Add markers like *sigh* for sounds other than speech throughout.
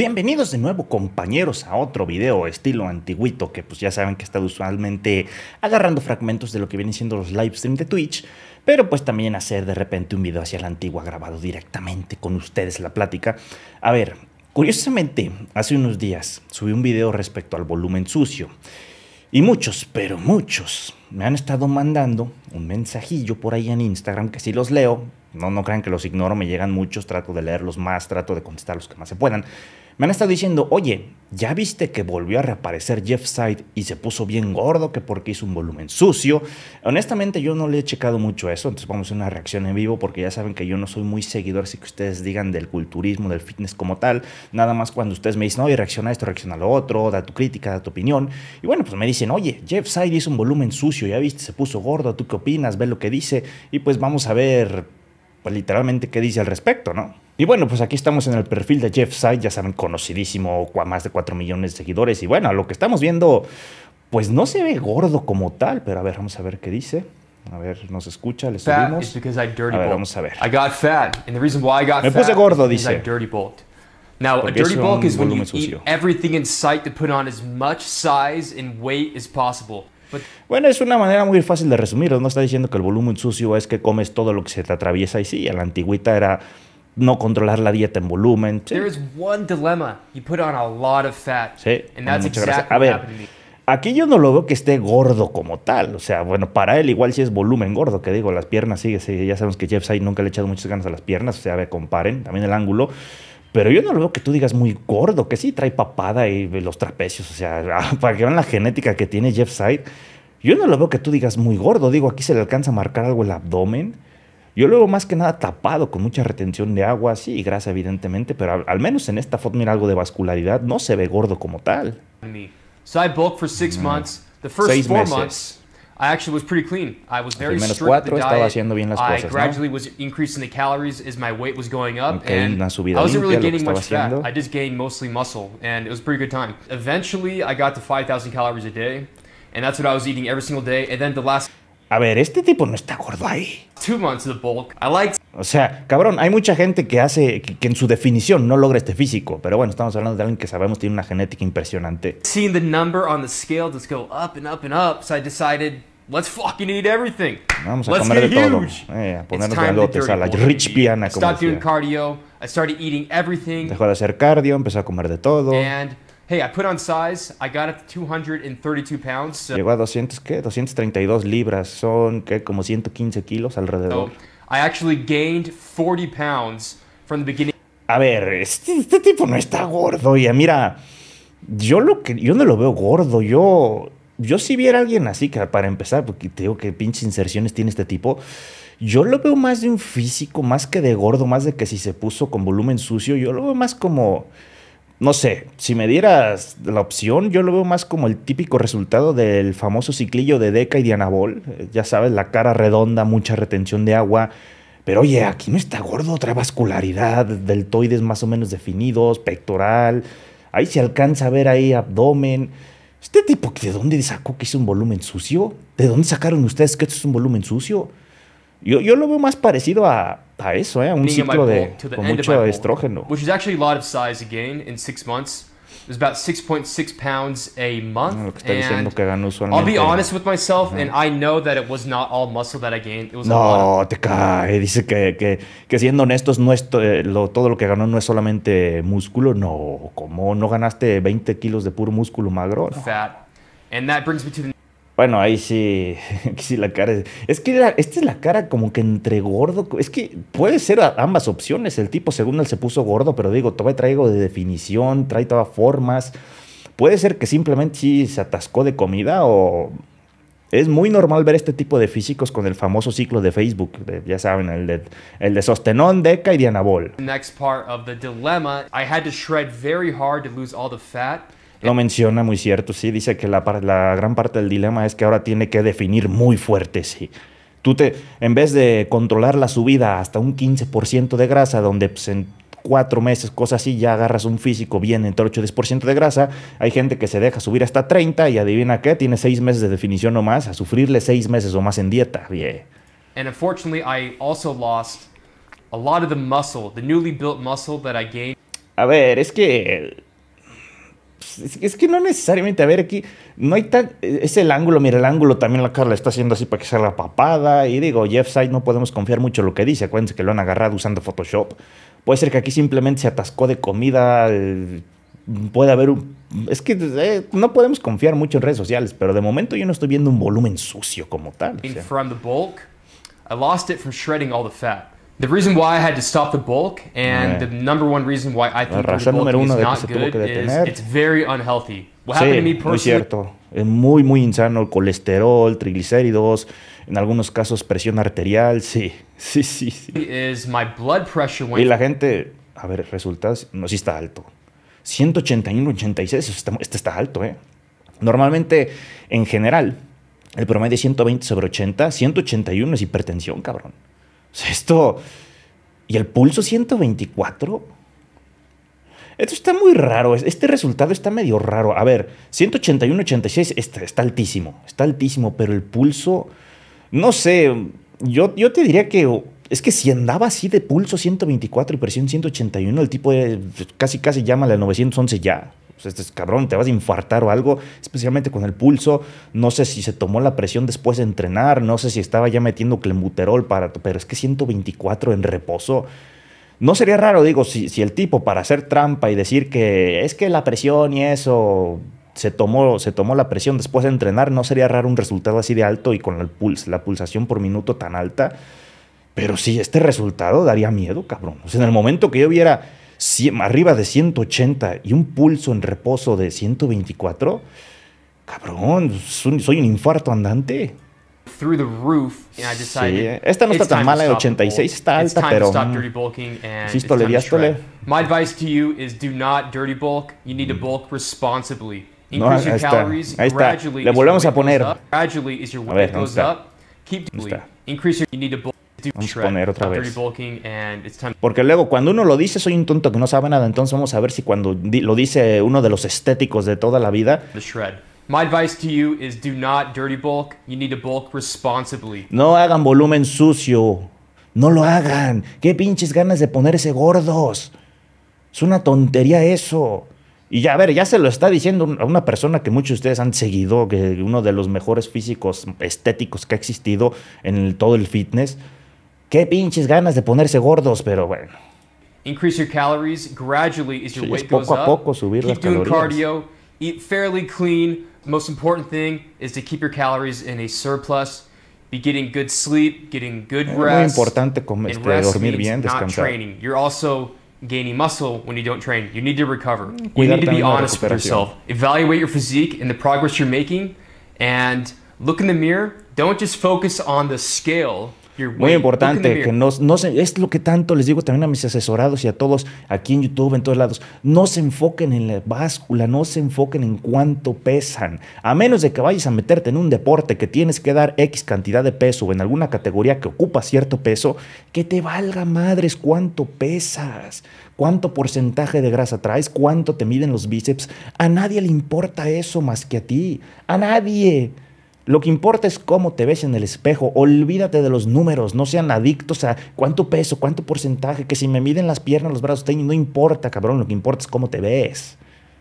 Bienvenidos de nuevo compañeros a otro video estilo antiguito que pues ya saben que he estado usualmente agarrando fragmentos de lo que vienen siendo los live de Twitch, pero pues también hacer de repente un video hacia la antigua grabado directamente con ustedes la plática. A ver, curiosamente hace unos días subí un video respecto al volumen sucio y muchos, pero muchos me han estado mandando un mensajillo por ahí en Instagram que si los leo, no, no crean que los ignoro, me llegan muchos, trato de leerlos más, trato de contestar los que más se puedan. Me han estado diciendo, oye, ¿ya viste que volvió a reaparecer Jeff Side y se puso bien gordo que porque hizo un volumen sucio? Honestamente yo no le he checado mucho eso, entonces vamos a hacer una reacción en vivo porque ya saben que yo no soy muy seguidor, así que ustedes digan del culturismo, del fitness como tal, nada más cuando ustedes me dicen, oye, reacciona a esto, reacciona a lo otro, da tu crítica, da tu opinión, y bueno, pues me dicen, oye, Jeff Side hizo un volumen sucio, ya viste, se puso gordo, ¿tú qué opinas? Ve lo que dice, y pues vamos a ver, pues, literalmente qué dice al respecto, ¿no? Y bueno, pues aquí estamos en el perfil de Jeff Side, ya saben, conocidísimo, más de 4 millones de seguidores. Y bueno, lo que estamos viendo, pues no se ve gordo como tal, pero a ver, vamos a ver qué dice. A ver, nos escucha, le subimos. A ver, vamos a ver. Me puse gordo, dice. Now, a dirty bulk is when you sucio. eat everything in sight to put on as much size and weight as possible. bueno, es una manera muy fácil de resumirlo. No está diciendo que el volumen sucio es que comes todo lo que se te atraviesa y sí, a la antigüita era no controlar la dieta en volumen. Sí. sí muchas gracias. A ver, aquí yo no lo veo que esté gordo como tal. O sea, bueno, para él igual sí es volumen gordo, que digo, las piernas sí, ya sabemos que Jeff Side nunca le ha echado muchas ganas a las piernas. O sea, a comparen también el ángulo. Pero yo no lo veo que tú digas muy gordo, que sí trae papada y los trapecios. O sea, *laughs* ah, para que vean la genética que tiene Jeff Side, yo no lo veo que tú digas muy gordo. Digo, aquí se le alcanza a marcar algo el abdomen yo luego más que nada tapado con mucha retención de agua, sí, grasa evidentemente, pero al, al menos en esta foto mira algo de vascularidad, no se ve gordo como tal. So I bulked for six mm. months. The first seis four meses. months I actually was pretty clean. I was very menos strict cuatro, the diet. estaba haciendo bien las cosas, I gradually ¿no? was increasing the calories as my weight was going up, okay, and una subida I wasn't really gaining much fat. Haciendo. I just gained mostly muscle, and it was a pretty good time. Eventually, I got to 5,000 calories a day, and that's what I was eating every single day. And then the last a ver, este tipo no está gordo ahí. O sea, cabrón, hay mucha gente que hace, que, en su definición no logra este físico, pero bueno, estamos hablando de alguien que sabemos tiene una genética impresionante. Seeing the number on the scale just go up and up and up, so I Vamos a comer de todo. Eh, a ponernos grandotes a la rich piana, como Stop doing cardio, I started eating everything. Dejó de hacer cardio, empezó a comer de todo. And Hey, I put on size. I got 232 a 200, ¿qué? 232 libras. Son, ¿qué? Como 115 kilos alrededor. I actually gained pounds from the beginning. A ver, este, este, tipo no está gordo. Ya, mira, yo, lo que, yo no lo veo gordo. Yo, yo si viera a alguien así, que para empezar, porque te digo que pinches inserciones tiene este tipo, yo lo veo más de un físico, más que de gordo, más de que si se puso con volumen sucio, yo lo veo más como no sé, si me dieras la opción, yo lo veo más como el típico resultado del famoso ciclillo de Deca y Dianabol. Eh, ya sabes, la cara redonda, mucha retención de agua. Pero oye, aquí no está gordo, otra vascularidad, deltoides más o menos definidos, pectoral. Ahí se alcanza a ver ahí abdomen. ¿Este tipo de dónde sacó que es un volumen sucio? ¿De dónde sacaron ustedes que esto es un volumen sucio? yo lo veo más parecido a, a eso, ¿eh? un ciclo de con mucho estrógeno. Which is actually a lot of size again in six months. It was about 6.6 pounds a month. No, ah, and I'll be honest with myself, and I know that it was not all muscle that I gained. It was no, a lot of... te cae. Dice que, que, que siendo honestos, no es eh, lo, todo lo que ganó no es solamente músculo. No, como no ganaste 20 kilos de puro músculo magro. No. Fat. And that brings me to the bueno, ahí sí, *laughs* sí la cara es... es que esta es la cara como que entre gordo. Es que puede ser ambas opciones. El tipo, según él, se puso gordo, pero digo, todavía traigo de definición, trae todas formas. Puede ser que simplemente sí se atascó de comida o... Es muy normal ver este tipo de físicos con el famoso ciclo de Facebook, ya saben, el de, el de Sostenón, Deca y Dianabol. Next part of the dilemma, I had to shred very hard to lose all the fat. Lo menciona muy cierto, sí. Dice que la, gran parte del dilema es que ahora tiene que definir muy fuerte, sí. Tú te, en vez de controlar la subida hasta un 15% de grasa, donde pues, en cuatro meses, cosas así, ya agarras un físico bien entre 8 y 10% de grasa. Hay gente que se deja subir hasta 30 y adivina qué, tiene seis meses de definición o más, a sufrirle seis meses o más en dieta. Bien. And a A ver, es que pues, es que no necesariamente, a ver, aquí no hay tan... Es el ángulo, mira, el ángulo también la cara está haciendo así para que la papada. Y digo, Jeff Side no podemos confiar mucho en lo que dice. Acuérdense que lo han agarrado usando Photoshop. Puede ser que aquí simplemente se atascó de comida. Puede haber un... Es que eh, no podemos confiar mucho en redes sociales, pero de momento yo no estoy viendo un volumen sucio como tal. From the bulk, I lost it from shredding all the fat. The reason why I had to stop the bulk and the number one reason why I think La razón número uno de que que detener. Is, it's very unhealthy. What happened to me cierto. Es muy, muy insano. El colesterol, triglicéridos, en algunos casos presión arterial. *laughs* Sí, sí, sí. sí. Is my blood pressure y la gente, a ver, resultados, no, sí está alto. 181, 86, este, este está alto, ¿eh? Normalmente, en general, el promedio de 120 sobre 80, 181 es hipertensión, cabrón esto. ¿Y el pulso 124? Esto está muy raro. Este resultado está medio raro. A ver, 181, 86 este, está, altísimo. Está altísimo, pero el pulso. No sé. Yo, yo te diría que. Es que si andaba así de pulso 124 y presión 181, el tipo pues, casi casi llama la 911 ya. Pues, este es cabrón, te vas a infartar o algo, especialmente con el pulso. No sé si se tomó la presión después de entrenar, no sé si estaba ya metiendo clemuterol, para. Pero es que 124 en reposo. No sería raro, digo, si, el tipo para hacer trampa y decir que es que la presión y eso se tomó, se tomó la presión después de entrenar, no sería raro un resultado así de alto y con el la pulsación por minuto tan alta. Pero sí, este resultado daría miedo, cabrón. en el momento que yo viera 100, arriba de 180 y un pulso en reposo de 124, cabrón, soy un infarto andante. Through the roof, and I decided, sí. Esta no está tan mala, 86 está alta, pero mm, sístole, diástole. My advice to you is do not dirty bulk. You need to mm. bulk responsibly. Increase no, your calories está. gradually. Le volvemos a poner. Gradually is your weight goes up, keep Increase your. You need to bulk. Vamos poner otra vez. Porque luego, cuando uno lo dice, soy un tonto que no sabe nada. Entonces vamos a ver si cuando lo dice uno de los estéticos de toda la vida. No hagan volumen sucio. No lo hagan. Qué pinches ganas de ponerse gordos. Es una tontería eso. Y ya, a ver, ya se lo está diciendo a una persona que muchos de ustedes han seguido, que uno de los mejores físicos estéticos que ha existido en todo el fitness. Qué pinches ganas de ponerse gordos, pero bueno. Increase your calories gradually as your sí, weight poco goes a poco up. Subir keep las doing calorías. cardio, eat fairly clean. The most important thing is to keep your calories in a surplus. Be getting good sleep, getting good rest. Muy importante comer, este, rest dormir bien, descansar. Not training. You're also gaining muscle when you don't train. You need to recover. You need to be honest with yourself. Evaluate your physique and the progress you're making, and look in the mirror. Don't just focus on the scale Muy importante, que no, no es lo que tanto les digo también a mis asesorados y a todos aquí en YouTube, en todos lados, no se enfoquen en la báscula, no se enfoquen en cuánto pesan, a menos de que vayas a meterte en un deporte que tienes que dar X cantidad de peso o en alguna categoría que ocupa cierto peso, que te valga madres cuánto pesas, cuánto porcentaje de grasa traes, cuánto te miden los bíceps, a nadie le importa eso más que a ti, a nadie. Lo que importa es cómo te ves en el espejo. Olvídate de los números, no sean adictos a cuánto peso, cuánto porcentaje, que si me miden las piernas, los brazos, no importa, cabrón, lo que importa es cómo te ves.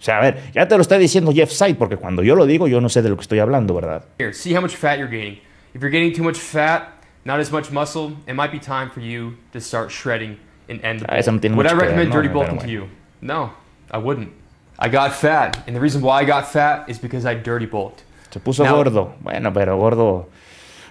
O sea, a ver, ya te lo está diciendo Jeff Sight, porque cuando yo lo digo, yo no sé de lo que estoy hablando, ¿verdad? Here, see how much fat you're gaining. If you're gaining too much fat, not as much muscle, it might be time for you to start shredding and end the ah, no recommend dirty no, bulking haría. to you? No, I wouldn't. I got fat, and the reason why I got fat is because I dirty bulked. Se puso gordo. Bueno, pero gordo.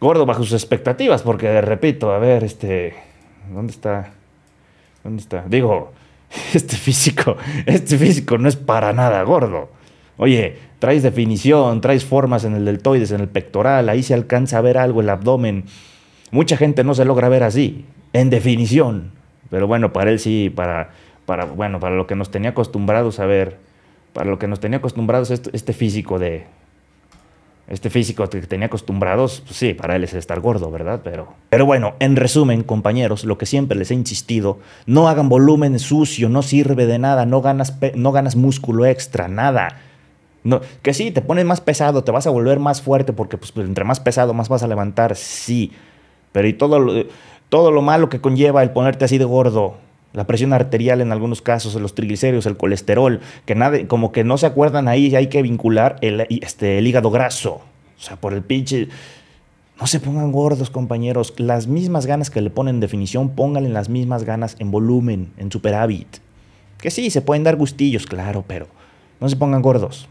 Gordo bajo sus expectativas, porque repito, a ver, este. ¿Dónde está? ¿Dónde está? Digo, *laughs* este físico, este físico no es para nada gordo. Oye, traes definición, traes formas en el deltoides, en el pectoral, ahí se alcanza a ver algo, el abdomen. Mucha gente no se logra ver así, en definición. Pero bueno, para él sí, para, para, bueno, para lo que nos tenía acostumbrados a ver, para lo que nos tenía acostumbrados este, este físico de este físico que tenía acostumbrados, pues sí, para él es estar gordo, ¿verdad? Pero, pero bueno, en resumen, compañeros, lo que siempre les he insistido, no hagan volumen sucio, no sirve de nada, no ganas, no ganas músculo extra, nada. que sí, te pones más pesado, te vas a volver más fuerte, porque pues, pues entre más pesado, más vas a levantar, sí. Pero y todo todo lo malo que conlleva el ponerte así de gordo, la presión arterial en algunos casos, los triglicéridos, el colesterol, que nadie, como que no se acuerdan ahí, hay que vincular el, este, el hígado graso. O sea, por el pinche... No se pongan gordos, compañeros. Las mismas ganas que le ponen definición, pónganle las mismas ganas en volumen, en superávit. Que sí, se pueden dar gustillos, claro, pero no se pongan gordos.